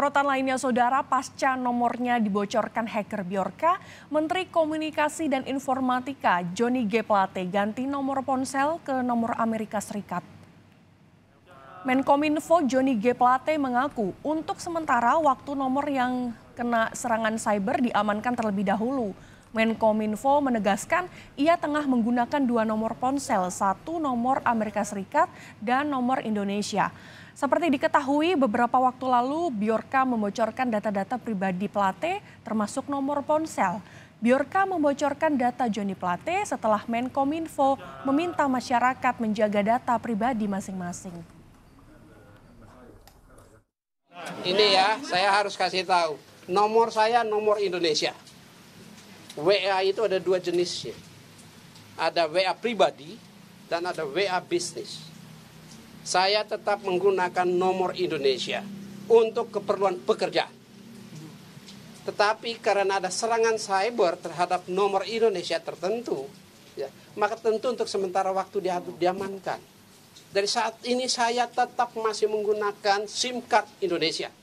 Sorotan lainnya saudara pasca nomornya dibocorkan hacker Bjorka, Menteri Komunikasi dan Informatika Johnny G Plate ganti nomor ponsel ke nomor Amerika Serikat. Menkominfo Johnny G Plate mengaku untuk sementara waktu nomor yang kena serangan cyber diamankan terlebih dahulu. Menkominfo menegaskan ia tengah menggunakan dua nomor ponsel, satu nomor Amerika Serikat dan nomor Indonesia. Seperti diketahui beberapa waktu lalu Biorka membocorkan data-data pribadi Plate termasuk nomor ponsel. Biorka membocorkan data Joni Plate setelah Menkominfo meminta masyarakat menjaga data pribadi masing-masing. Ini ya, saya harus kasih tahu. Nomor saya nomor Indonesia. WA itu ada dua jenis ya, Ada WA pribadi dan ada WA bisnis. Saya tetap menggunakan nomor Indonesia untuk keperluan pekerja. Tetapi karena ada serangan cyber terhadap nomor Indonesia tertentu, ya, maka tentu untuk sementara waktu dia diamankan. Dari saat ini saya tetap masih menggunakan SIM card Indonesia